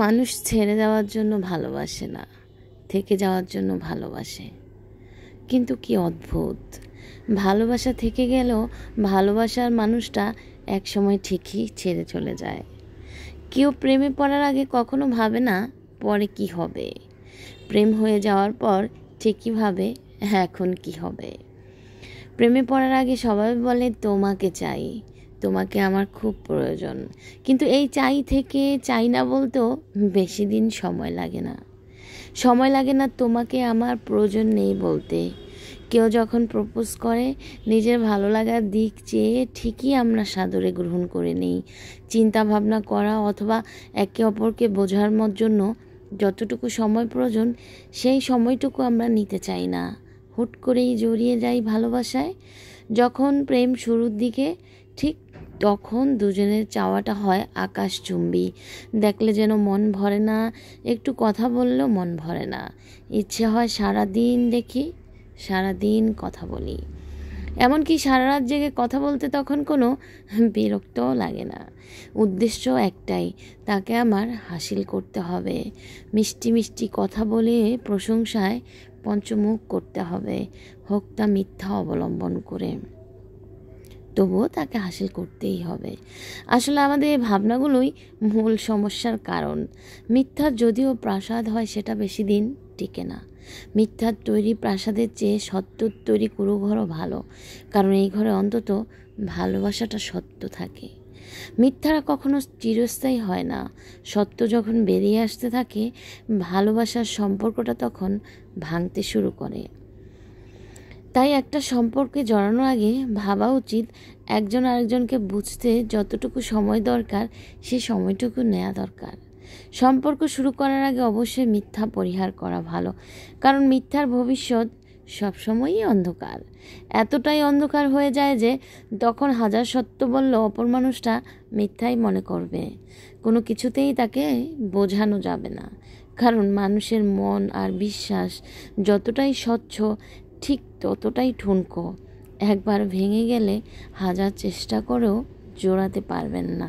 মানুষ ছেড়ে যাওয়ার জন্য ভালোবাসে না থেকে যাওয়ার জন্য ভালোবাসে কিন্তু কি অদ্ভুত ভালোবাসা থেকে গেলেও ভালোবাসার মানুষটা একসময় ঠিকই ছেড়ে চলে যায় কেউ প্রেমে পড়ার আগে কখনো ভাবে না পরে কি হবে প্রেম হয়ে যাওয়ার পর ঠিকই ভাবে এখন কি হবে প্রেমে পড়ার আগে সবাই বলে তোমাকে চাই তোমাকে আমার খুব প্রয়োজন কিন্তু এই চাই থেকে চাই না বলতেও বেশি দিন সময় লাগে না সময় লাগে না তোমাকে আমার প্রয়োজন নেই বলতে কেউ যখন প্রপোজ করে নিজের ভালো লাগার দিক চেয়ে ঠিকই আমরা সাদরে গ্রহণ করে নিই চিন্তা ভাবনা করা অথবা একে অপরকে বোঝার জন্য যতটুকু সময় প্রয়োজন সেই সময়টুকু আমরা নিতে চাই না হুট করেই জড়িয়ে যাই ভালোবাসায় যখন প্রেম শুরুর দিকে ঠিক তখন দুজনের চাওয়াটা হয় আকাশ চুম্বি দেখলে যেন মন ভরে না একটু কথা বললেও মন ভরে না ইচ্ছে হয় সারা দিন দেখি সারা দিন কথা বলি এমনকি সারা রাত জেগে কথা বলতে তখন কোনো বিরক্তও লাগে না উদ্দেশ্য একটাই তাকে আমার হাসিল করতে হবে মিষ্টি মিষ্টি কথা বলে প্রশংসায় পঞ্চমুখ করতে হবে হোক তা মিথ্যা অবলম্বন করে তবুও তাকে হাসিল করতেই হবে আসলে আমাদের এই ভাবনাগুলোই মূল সমস্যার কারণ মিথ্যা যদিও প্রাসাদ হয় সেটা বেশি দিন টিকে না মিথ্যার তৈরি প্রাসাদের চেয়ে সত্যর তৈরি কুরুঘরও ভালো কারণ এই ঘরে অন্তত ভালোবাসাটা সত্য থাকে মিথ্যারা কখনো চিরস্থায়ী হয় না সত্য যখন বেরিয়ে আসতে থাকে ভালোবাসার সম্পর্কটা তখন ভাঙতে শুরু করে তাই একটা সম্পর্কে জড়ানোর আগে ভাবা উচিত একজন আরেকজনকে বুঝতে যতটুকু সময় দরকার সে সময়টুকু নেওয়া দরকার সম্পর্ক শুরু করার আগে অবশ্যই মিথ্যা পরিহার করা ভালো কারণ মিথ্যার ভবিষ্যৎ সবসময়ই অন্ধকার এতটাই অন্ধকার হয়ে যায় যে তখন হাজার সত্য বললেও অপর মানুষটা মিথ্যাই মনে করবে কোনো কিছুতেই তাকে বোঝানো যাবে না কারণ মানুষের মন আর বিশ্বাস যতটাই স্বচ্ছ ঠিক ততটাই ঠুনকো একবার ভেঙে গেলে হাজার চেষ্টা করেও জোড়াতে পারবেন না